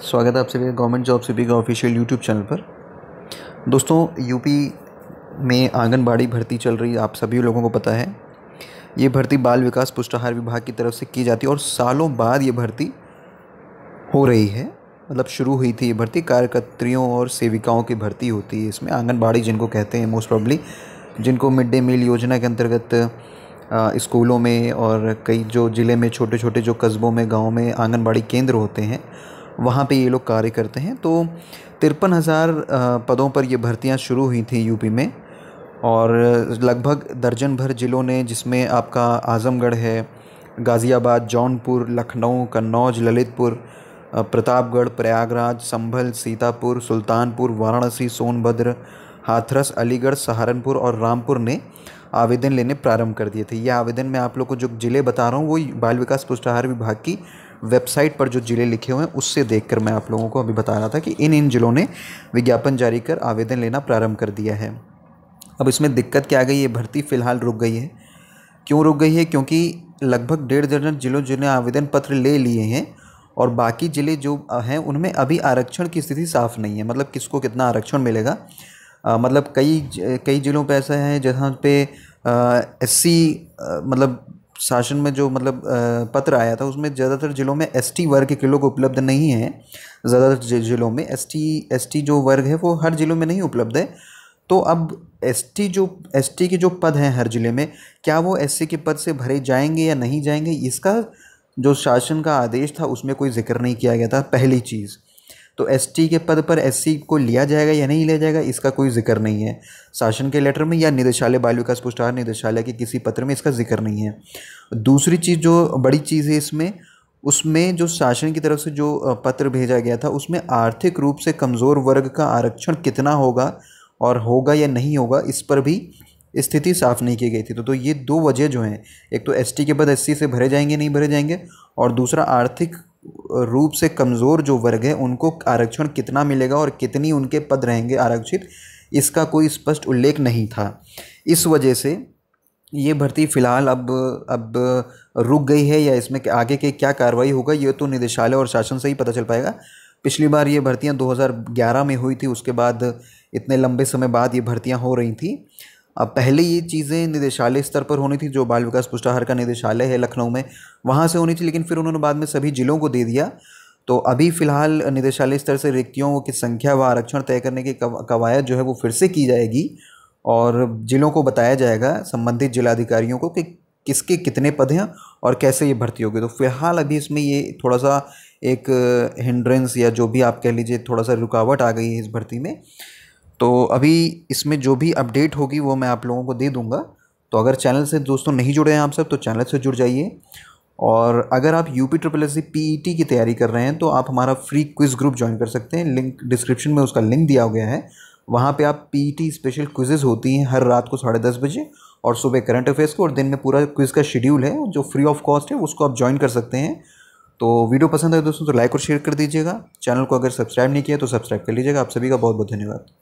स्वागत है आप सभी गवर्नमेंट जॉब सभी का ऑफिशियल यूट्यूब चैनल पर दोस्तों यूपी में आंगनबाड़ी भर्ती चल रही है आप सभी लोगों को पता है ये भर्ती बाल विकास पुष्टाहार विभाग की तरफ से की जाती है और सालों बाद ये भर्ती हो रही है मतलब शुरू हुई थी ये भर्ती कार्यकर्त्रियों और सेविकाओं की भर्ती होती है इसमें आंगनबाड़ी जिनको कहते हैं मोस्ट प्रॉब्ली जिनको मिड डे मील योजना के अंतर्गत स्कूलों में और कई जो ज़िले में छोटे छोटे जो कस्बों में गाँव में आंगनबाड़ी केंद्र होते हैं वहाँ पे ये लोग कार्य करते हैं तो तिरपन हज़ार पदों पर ये भर्तियाँ शुरू हुई थी यूपी में और लगभग दर्जन भर ज़िलों ने जिसमें आपका आज़मगढ़ है गाज़ियाबाद जौनपुर लखनऊ कन्नौज ललितपुर प्रतापगढ़ प्रयागराज संभल सीतापुर सुल्तानपुर वाराणसी सोनभद्र हाथरस अलीगढ़ सहारनपुर और रामपुर ने आवेदन लेने प्रारंभ कर दिए थे यह आवेदन मैं आप लोग को जो ज़िले बता रहा हूँ वो बाल विकास पुष्टाहार विभाग की वेबसाइट पर जो ज़िले लिखे हुए हैं उससे देखकर मैं आप लोगों को अभी बता रहा था कि इन इन ज़िलों ने विज्ञापन जारी कर आवेदन लेना प्रारंभ कर दिया है अब इसमें दिक्कत क्या आ गई ये भर्ती फ़िलहाल रुक गई है क्यों रुक गई है क्योंकि लगभग डेढ़ दर्जन जिलों जिन्हें आवेदन पत्र ले लिए हैं और बाकी ज़िले जो हैं उनमें अभी आरक्षण की स्थिति साफ़ नहीं है मतलब किसको कितना आरक्षण मिलेगा आ, मतलब कई कई ज़िलों पर ऐसा है जहाँ पे एस सी मतलब शासन में जो मतलब पत्र आया था उसमें ज़्यादातर ज़िलों में एसटी वर्ग के लोग उपलब्ध नहीं है ज़्यादातर ज़िलों में एसटी एसटी जो वर्ग है वो हर ज़िलों में नहीं उपलब्ध है तो अब एसटी जो एसटी के जो पद हैं हर ज़िले में क्या वो एससी के पद से भरे जाएंगे या नहीं जाएंगे इसका जो शासन का आदेश था उसमें कोई जिक्र नहीं किया गया था पहली चीज़ तो एस के पद पर एस को लिया जाएगा या नहीं लिया जाएगा इसका कोई जिक्र नहीं है शासन के लेटर में या निदेशालय बाल विकास पुरस्कार निदेशालय के किसी पत्र में इसका जिक्र नहीं है दूसरी चीज़ जो बड़ी चीज़ है इसमें उसमें जो शासन की तरफ से जो पत्र भेजा गया था उसमें आर्थिक रूप से कमज़ोर वर्ग का आरक्षण कितना होगा और होगा या नहीं होगा इस पर भी स्थिति साफ नहीं की गई थी तो तो ये दो वजह जो हैं एक तो एसटी के पद एससी से भरे जाएंगे नहीं भरे जाएंगे और दूसरा आर्थिक रूप से कमज़ोर जो वर्ग है उनको आरक्षण कितना मिलेगा और कितनी उनके पद रहेंगे आरक्षित इसका कोई स्पष्ट उल्लेख नहीं था इस वजह से ये भर्ती फ़िलहाल अब अब रुक गई है या इसमें आगे के क्या कार्रवाई होगा ये तो निदेशालय और शासन से ही पता चल पाएगा पिछली बार ये भर्तियां 2011 में हुई थी उसके बाद इतने लंबे समय बाद ये भर्तियां हो रही थी अब पहले ये चीज़ें निदेशालय स्तर पर होनी थी जो बाल विकास पुष्टाहार का निदेशालय है लखनऊ में वहाँ से होनी थी लेकिन फिर उन्होंने बाद में सभी जिलों को दे दिया तो अभी फ़िलहाल निदेशालय स्तर से रिक्तियों की संख्या व आरक्षण तय करने की कवायद जो है वो फिर से की जाएगी और ज़िलों को बताया जाएगा संबंधित जिलाधिकारियों को कि किसके कितने पद हैं और कैसे ये भर्ती होगी तो फिलहाल अभी इसमें ये थोड़ा सा एक हिंड्रेंस या जो भी आप कह लीजिए थोड़ा सा रुकावट आ गई है इस भर्ती में तो अभी इसमें जो भी अपडेट होगी वो मैं आप लोगों को दे दूँगा तो अगर चैनल से दोस्तों नहीं जुड़े हैं आप सब तो चैनल से जुड़ जाइए और अगर आप U P triple S C P E T की तैयारी कर रहे हैं तो आप हमारा फ्री क्विज़ ग्रुप ज्वाइन कर सकते हैं लिंक डिस्क्रिप्शन में उसका लिंक दिया गया है वहाँ पे आप P E T special quizzes होती हैं हर रात को साढ़े दस बजे और सुबह करंट अफेयर्स को और दिन में पूरा क्विज़ का शेड्यूल है जो फ्री ऑफ कॉस्ट है उसको आप ज्वाइन कर सकते हैं तो वीडियो पसंद आए दोस्तों तो लाइक और शेयर कर दीजिएगा चैनल को अगर सब्सक्राइब नहीं किया तो सब्सक्राइब कर लीजिएगा आप सभी का बहुत बहुत धन्यवाद